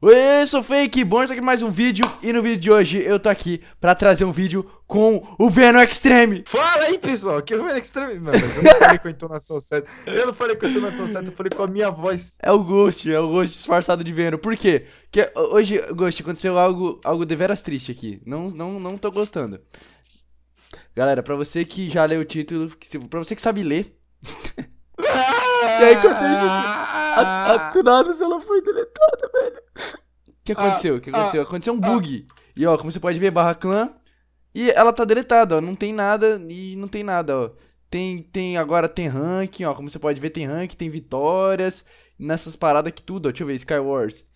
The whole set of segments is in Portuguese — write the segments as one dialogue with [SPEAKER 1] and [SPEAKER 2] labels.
[SPEAKER 1] Oi, eu sou Fake, bom estar aqui mais um vídeo e no vídeo de hoje eu tô aqui pra trazer um vídeo com o Venom Extreme. Fala aí, pessoal, que é o Venom Extreme, mano, eu não falei com a entonação certa, eu não falei com a entonação certa, eu falei com a minha voz. É o Ghost, é o Ghost disfarçado de Venom, por quê? Porque hoje, Ghost, aconteceu algo, algo veras triste aqui, não, não, não tô gostando. Galera, pra você que já leu o título, pra você que sabe ler... e aí, quando eu... a, a, a ela foi deletada, velho que ah, aconteceu? O que ah, aconteceu? aconteceu um ah. bug. E ó, como você pode ver, barra clã. E ela tá deletada, ó. Não tem nada e não tem nada, ó. Tem, tem agora tem ranking, ó. Como você pode ver, tem ranking, tem vitórias. Nessas paradas aqui tudo, ó. Deixa eu ver, Skywars.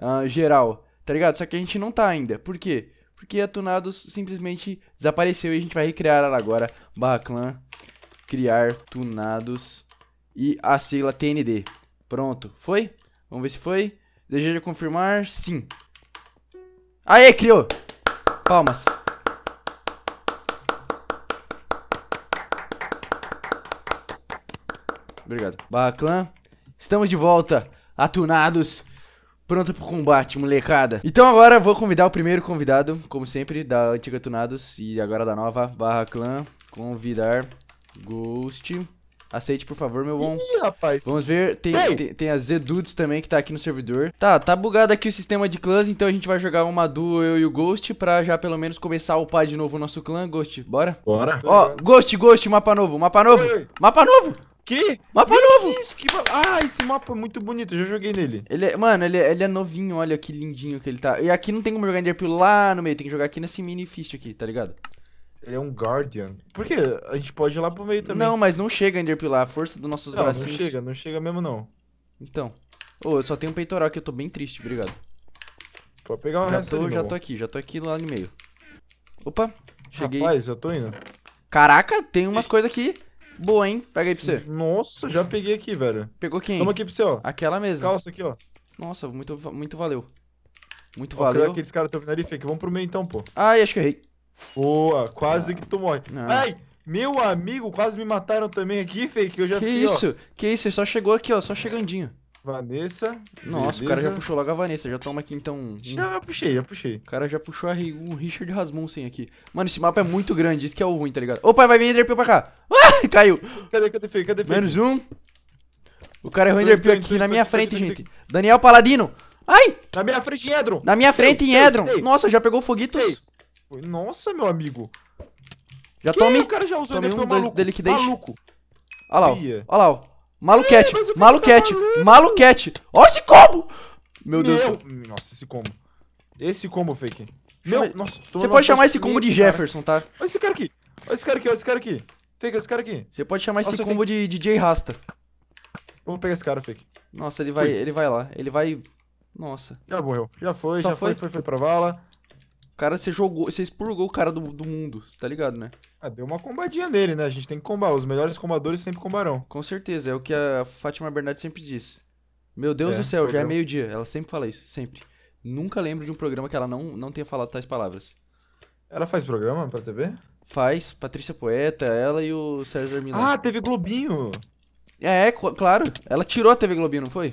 [SPEAKER 1] Uh, geral, tá ligado? Só que a gente não tá ainda. Por quê? Porque a Tunados simplesmente desapareceu e a gente vai recriar ela agora. Barra clã, criar Tunados e a sigla TND. Pronto, foi? Vamos ver se foi. Deseja confirmar? Sim. Aê, criou! Palmas. Obrigado. Baclan. Estamos de volta, atunados, pronto pro combate, molecada. Então agora vou convidar o primeiro convidado, como sempre, da antiga Atunados e agora da nova, barra clã, convidar Ghost. Aceite, por favor, meu bom. Ih, rapaz. Vamos ver. Tem, tem, tem a Zedudes também que tá aqui no servidor. Tá, tá bugado aqui o sistema de clãs, então a gente vai jogar uma duo, eu e o Ghost, pra já pelo menos começar a upar de novo o nosso clã. Ghost, bora? Bora. Ó, Ghost, Ghost, mapa novo, mapa novo. Ei. Mapa novo! Que? Mapa que novo! Que isso? Que ma... Ah, esse mapa é muito bonito, eu já joguei nele. Ele é... Mano, ele é, ele é novinho, olha que lindinho que ele tá. E aqui não tem como jogar Enderpeel lá no meio, tem que jogar aqui nesse mini fist aqui, tá ligado? Ele é um Guardian. Por quê? A gente pode ir lá pro meio também. Não, mas não chega, Enderpilar. A força dos nossos não, bracinhos. Não chega, não chega mesmo, não. Então. Ô, oh, eu só tenho um peitoral aqui, eu tô bem triste, obrigado. Pode pegar uma já tô, Já tô aqui, já tô aqui lá no meio. Opa, cheguei. Rapaz, eu tô indo. Caraca, tem umas coisas aqui. Boa, hein? Pega aí pra você. Nossa, já peguei aqui, velho. Pegou quem? Toma aqui pra você, ó. Aquela mesmo. Calça aqui, ó. Nossa, muito, muito valeu. Muito valeu. Olha Aqueles caras tão vindo ali, Fake. Vamos pro meio então, pô. Ai, acho que errei. Boa, quase ah. que tu morre. Ai, meu amigo, quase me mataram também aqui, fake. Eu já que fui, isso? Ó. Que isso? Ele só chegou aqui, ó, só chegandinho. Vanessa. Nossa, beleza. o cara já puxou logo a Vanessa. Já toma aqui então. Um... Já, já puxei, já puxei. O cara já puxou o um Richard Rasmussen aqui. Mano, esse mapa é muito grande, isso que é o ruim, tá ligado? Opa, vai vir Enderpeel pra cá. Ah, caiu. Cadê, cadê, fake? Cadê, Menos um. O cara errou é Enderpeel aqui na minha frente, gente. Daniel Paladino. Ai! Na minha frente, Edron. Na minha frente, em Edron. Nossa, já pegou foguitos. Nossa, meu amigo.
[SPEAKER 2] Já que tome. O cara já usou tomei um maluco. Dele que deixa. Maluco.
[SPEAKER 1] Olha lá, olha lá. Ó. Maluquete, maluquete, tá maluquete. Olha esse combo! Meu, meu Deus. céu. Nossa, esse combo. Esse combo, fake. Meu, nossa. Você pode chamar esse combo de Jefferson, cara. tá? Olha esse cara aqui. Olha esse cara aqui, olha esse cara aqui. Fake, esse cara aqui. Você pode chamar nossa, esse combo tem... de DJ Rasta. Vamos pegar esse cara, fake. Nossa, ele vai, ele vai lá. Ele vai... Nossa. Já morreu. Já foi, Só já foi, foi, foi, foi pra vala cara, você jogou, você expurgou o cara do, do mundo, tá ligado, né? Ah, deu uma combadinha nele, né? A gente tem que combar. Os melhores combadores sempre combarão. Com certeza, é o que a Fátima Bernardes sempre diz. Meu Deus é, do céu, já é meio-dia. Ela sempre fala isso, sempre. Nunca lembro de um programa que ela não, não tenha falado tais palavras. Ela faz programa pra TV? Faz, Patrícia Poeta, ela e o César Milano. Ah, TV Globinho! É, é, claro. Ela tirou a TV Globinho, não foi?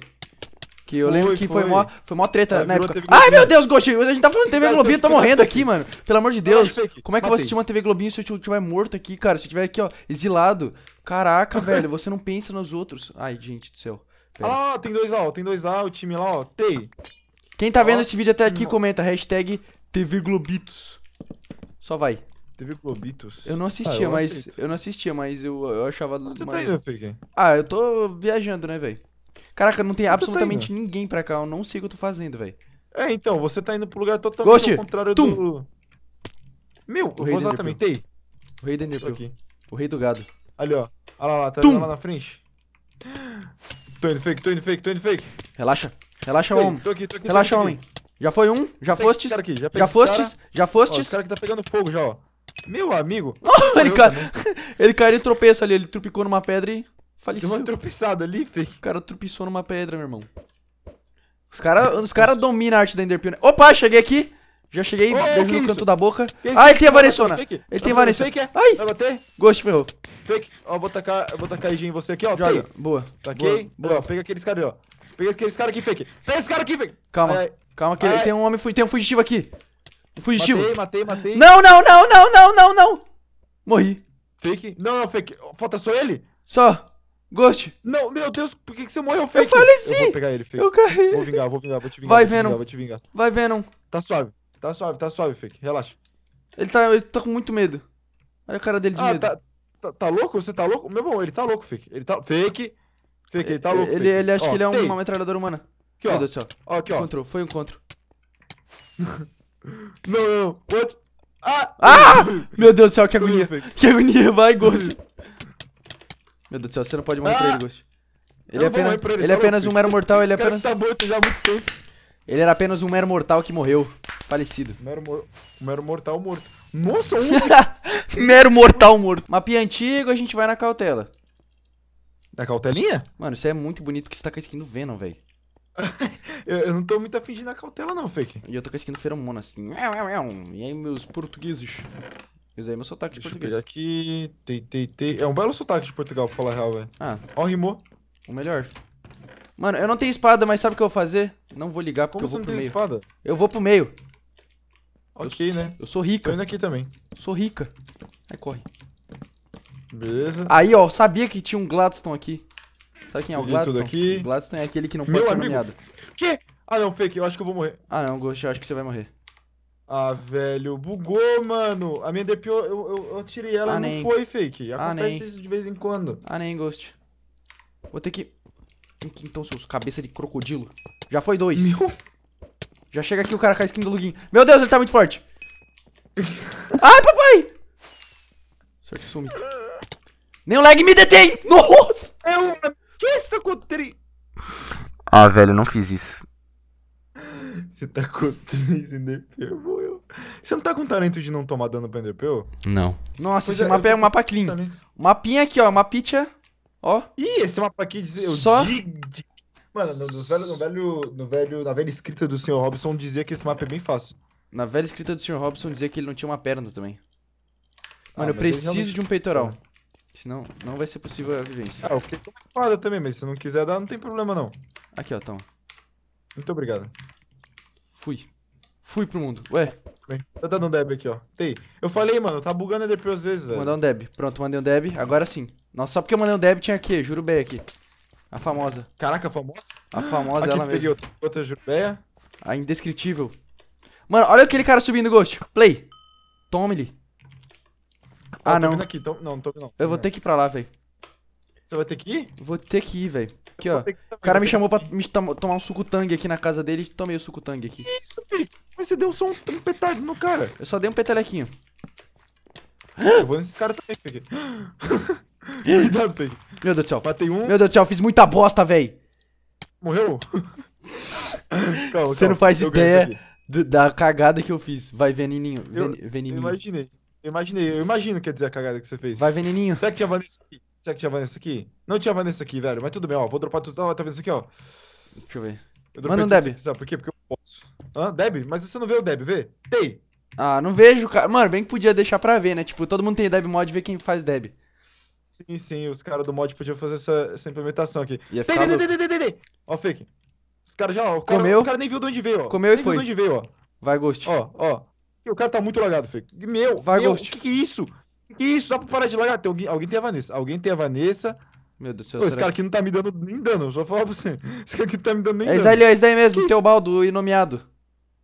[SPEAKER 1] Que eu foi, lembro que foi, foi, mó, foi mó treta, né? Ai, meu Deus, Gostinho, a gente tá falando TV Globinho, tá morrendo aqui, mano. Pelo amor de Deus. Como é que eu vou assistir uma TV Globinho se eu tiver morto aqui, cara? Se eu tiver aqui, ó, exilado. Caraca, velho, você não pensa nos outros. Ai, gente do céu. Ah, tem dois lá, ó. Tem dois lá, o time lá, ó. Tem. Quem tá vendo esse vídeo até aqui, não. comenta. Hashtag TV Globitos. Só vai. TV Globitos? Eu não assistia, ah, eu mas. Aceito. Eu não assistia, mas eu, eu achava. Onde mais... você tá indo, Fake? Ah, eu tô viajando, né, velho? Caraca, não tem tá absolutamente tá ninguém pra cá. Eu não sei o que eu tô fazendo, velho. É, então, você tá indo pro lugar totalmente Ghost, contrário tum. do. Meu, o eu vou usar também. Tei. O rei da aqui. O rei do gado. Ali, ó. Olha lá, tá lá na frente. Tô indo fake, tô indo fake, tô indo fake. Relaxa. Relaxa, Ei, homem. Tô aqui, tô aqui, Relaxa, tô aqui. homem. Já foi um, já Pega fostes. Aqui, já, já fostes, cara. já fostes. Ó, esse cara que tá pegando fogo já, ó. Meu amigo. ele, cai... ele caiu tropeço ali, ele trupicou numa pedra e. Faleceu. Deu uma tropeçada ali, fake. O cara tropeçou numa pedra, meu irmão. Os caras os cara dominam a arte da Enderpearl. Né? Opa, cheguei aqui. Já cheguei, oh, beijo no canto da boca. ah, ele tem a Varessona. Ele tem a tá Varessona. É? Ai, vai bater? Ghost ferrou. Fake. Ó, vou tacar, vou tacar IG em você aqui, ó. Joga. Tá Boa. Boa. Boa. Pega aqueles caras, ó. Pega aqueles caras aqui, fake. Pega esse cara aqui, fake. Calma. Ai. Calma que Ai. tem um homem, tem um fugitivo aqui. Um fugitivo. Matei, matei, matei. Não, não, não, não, não, não, não. Morri. Fake. Não, não, fake. Falta só ele? Só. Ghost! Não, meu Deus, por que, que você morreu, Fake? Eu falei sim! Eu vou pegar ele, Fake. Eu caí. Vou vingar, vou vingar, vou te vingar. Vai, Venom. Vingar, vou te vingar. Vai, Venom. Tá suave, tá suave, tá suave, Fake. Relaxa. Ele tá, ele tá com muito medo. Olha a cara dele de ah, medo. Tá, tá, tá, louco? Você tá louco? Meu bom, ele tá louco, Fake. Ele tá... Fake. Fake, ele tá louco, Ele, ele acha ó, que ele é um uma metralhadora humana. Aqui, ó. Meu Deus do céu. Ó, aqui, ó. Encontrou, foi um encontro. não, não, não. What? Ah! ah! Meu Deus do céu, que agonia. que agonia, vai, Ghost. Meu Deus do céu, você não pode morrer ah! pra ele, Ghost. Ele, é apenas, ele, ele é tá apenas um mero mortal, ele é apenas... Tá morto já há muito tempo. Ele era apenas um mero mortal que morreu. Falecido. Mero, mor... mero mortal morto. Nossa, um... mero mortal morto. Mapinha antigo, a gente vai na cautela. Na cautelinha? Mano, isso é muito bonito que você tá com a skin do Venom, velho. eu, eu, não tô muito afim de ir na cautela não, Fake. E eu tô com a skin do Feromona, assim. E aí, meus portugueses? Isso daí é meu sotaque Deixa de português. Deixa aqui. tem tem tem É um belo sotaque de Portugal, pra falar a real, velho. Ah. Ó, rimou. O melhor. Mano, eu não tenho espada, mas sabe o que eu vou fazer? Não vou ligar porque Como eu vou pro meio. você não tem espada? Eu vou pro meio. Ok, eu, né? Eu sou rica. Tô indo aqui também. Sou rica. Aí, corre. Beleza. Aí, ó, sabia que tinha um Gladstone aqui. Sabe quem é o Peguei Gladstone? Aqui. O Gladstone é aquele que não Meu pode ser amigo. nomeado. Que? Ah, não, fake, eu acho que eu vou morrer. Ah, não, Ghost, eu acho que você vai morrer. Ah, velho, bugou, mano. A minha DP, eu, eu, eu ela, ah, não foi fake. Ah, Acontece ah, isso de vez em quando. Ah, nem, Ghost. Vou ter que... Então, seus cabeça de crocodilo. Já foi dois. Meu... Já chega aqui o cara com a skin do Luguinho. Meu Deus, ele tá muito forte. Ai, papai! Sorte sumi. Nem o lag me detém! Nossa! É um... O que você tá com tri... Ah, velho, não fiz isso. Você tá com 3 em DP, você não tá com talento de não tomar dano pra NDPU? Não. Nossa, pois esse é, mapa é um mapa clean. Mapinha aqui, ó. Mapicha. Ó. Ih, esse mapa aqui dizia. Só. Mano, no, no, velho, no, velho, no velho. Na velha escrita do Sr. Robson dizia que esse mapa é bem fácil. Na velha escrita do Sr. Robson dizia que ele não tinha uma perna também.
[SPEAKER 2] Ah, Mano, ah, eu preciso realmente... de um
[SPEAKER 1] peitoral. Senão não vai ser possível a vivência. Ah, eu fiquei com espada também, mas se não quiser dar, não tem problema não. Aqui, ó, então. Muito obrigado. Fui. Fui pro mundo. Ué. Tá dando um deb aqui, ó. Tem. Eu falei, mano, tá bugando a Pearl às vezes, velho. Mandar um deb. Pronto, mandei um deb. Agora sim. Nossa, só porque eu mandei um deb tinha aqui, Jurubé aqui. A famosa. Caraca, a famosa? A famosa, aqui ela mesmo. peguei outra, outra A indescritível. Mano, olha aquele cara subindo, Ghost. Play. Tome-lhe. Ah, ah não. Aqui, tô... Não, não tô não. Eu vou ter que ir pra lá, velho. Você vai ter que ir? Vou ter que ir, velho. Aqui, ó. O cara me chamou pra me tomar um suco tangue aqui na casa dele e tomei o suco tangue aqui. Que isso, filho? Mas você deu só um, um petardo no cara. Eu só dei um petelequinho. Eu vou nesses caras também, Peg. Cuidado, Peg. Meu Deus do céu. Matei um. Meu Deus do céu, fiz muita bosta, velho. Morreu? calma, você calma, não faz ideia da cagada que eu fiz. Vai, veneninho. eu, veneninho. Eu imaginei. Eu imaginei. Eu imagino, quer dizer, a cagada que você fez. Vai, veneninho. Será que tinha Vanessa aqui? Será que tinha Vanessa aqui? Não tinha Vanessa aqui, velho. Mas tudo bem, ó. Vou dropar tudo. Ó, tá vendo isso aqui, ó. Deixa eu ver. Eu Manda um Deb. Sabe por quê? Porque eu posso. Hã? Deb? Mas você não vê o Deb, vê? Tem. Ah, não vejo, cara. Mano, bem que podia deixar pra ver, né? Tipo, todo mundo tem Deb mod, vê quem faz Deb. Sim, sim. Os caras do mod podiam fazer essa, essa implementação aqui. Ia tem, tem, tem, tem, tem, tem. Ó, fake. Os caras já, ó. O cara, Comeu. O cara nem viu de onde veio, ó. Comeu nem e foi. viu de onde veio, ó. Vai, Ghost. Ó, ó. O cara tá muito lagado, Fake. Meu, Vai, meu, Ghost. que que é isso? Isso só pra parar de largar, tem alguém, alguém tem a Vanessa. Alguém tem a Vanessa. Meu Deus do céu. Pô, esse cara aqui não tá me dando nem dano, só falar pra você. Esse cara aqui não tá me dando nem é dano. É isso aí, é isso aí mesmo, que Teobaldo inomeado.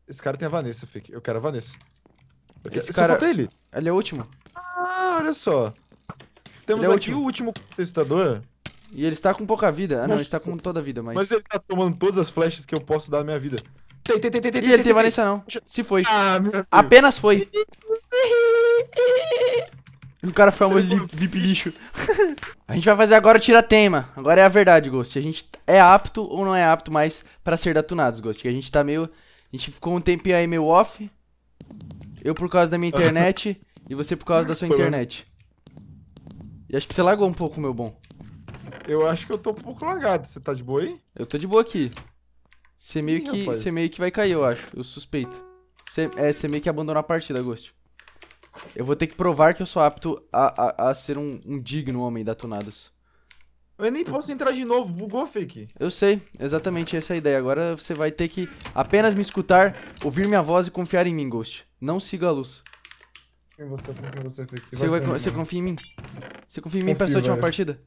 [SPEAKER 1] Esse cara tem a Vanessa, Fique. Eu quero a Vanessa. Eu Esse cara... ele. Ele é o último. Ah, olha só. Temos é aqui último. o último contestador. E ele está com pouca vida. Ah, Nossa. não, ele está com toda a vida, mas... Mas ele tá tomando todas as flechas que eu posso dar na minha vida. Tem, tem, tem, tem, e tem, ele tem, Vanessa não. Se foi. Ah, Apenas foi. E o cara foi um VIP lixo. a gente vai fazer agora o tiratema. Agora é a verdade, Ghost. A gente é apto ou não é apto mais pra ser datunados, Ghost. Que a gente tá meio... A gente ficou um tempinho aí meio off. Eu por causa da minha internet e você por causa da sua internet. E acho que você lagou um pouco, meu bom. Eu acho que eu tô um pouco lagado. Você tá de boa aí? Eu tô de boa aqui. Você meio, Ih, que, você meio que vai cair, eu acho. Eu suspeito. Você, é, você meio que abandonou a partida, Ghost. Eu vou ter que provar que eu sou apto a, a, a ser um, um digno homem da Tunadas. Eu nem posso entrar de novo, bugou, fake. Eu sei, exatamente essa é a ideia. Agora você vai ter que apenas me escutar, ouvir minha voz e confiar em mim, Ghost. Não siga a luz. Em você, em você, fake. Você, vai, você confia em mim? Você confia em mim pra essa última partida?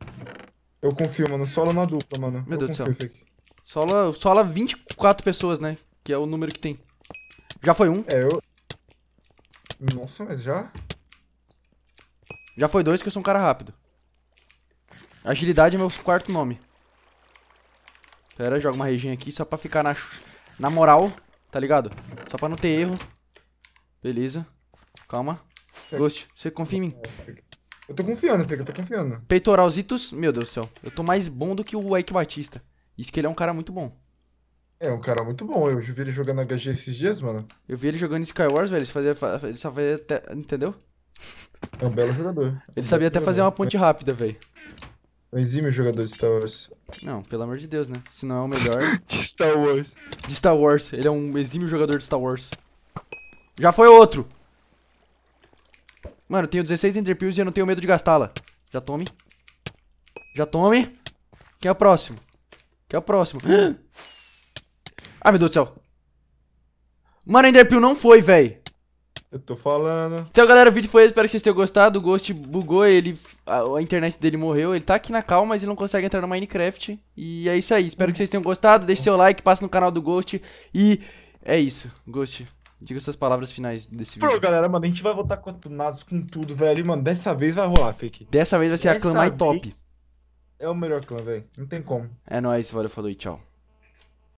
[SPEAKER 1] Eu confio, mano. Solo na dupla, mano. Meu eu Deus do céu. Fake. Sola, sola 24 pessoas, né? Que é o número que tem. Já foi um. É, eu, nossa, mas já? Já foi dois que eu sou um cara rápido. Agilidade é meu quarto nome. Pera, joga uma reginha aqui só pra ficar na, na moral, tá ligado? Só pra não ter erro. Beleza. Calma. Ghost, você confia em mim? Eu tô confiando, Pega, eu tô confiando. Peitoralzitos, meu Deus do céu. Eu tô mais bom do que o Ike Batista. Isso que ele é um cara muito bom. É um cara muito bom. Eu vi ele jogando HG esses dias, mano. Eu vi ele jogando Skywars, velho. Ele, fazia, ele só fazia até. Entendeu? É um belo jogador. Ele um sabia até jogador. fazer uma ponte rápida, velho. É um exímio jogador de Star Wars. Não, pelo amor de Deus, né? Se não é o melhor. de Star Wars. De Star Wars. Ele é um exímio jogador de Star Wars. Já foi outro! Mano, eu tenho 16 Enderpills e eu não tenho medo de gastá-la. Já tome. Já tome. Quem é o próximo? Quem é o próximo? Ai, ah, meu Deus do céu. Mano, Enderpeel não foi, velho. Eu tô falando. Então, galera, o vídeo foi esse. Espero que vocês tenham gostado. O Ghost bugou, ele... A, internet dele morreu. Ele tá aqui na calma, mas ele não consegue entrar no Minecraft. E é isso aí. Espero que vocês tenham gostado. Deixe seu like, passe no canal do Ghost. E é isso. Ghost, diga suas palavras finais desse vídeo. Pô, galera, mano, a gente vai voltar com nados com tudo, velho. Mano, dessa vez vai rolar, fake. Dessa vez vai ser Dessa a clã mais top. É, é o melhor clã, velho. Não tem como. É nóis, valeu, falou e tchau.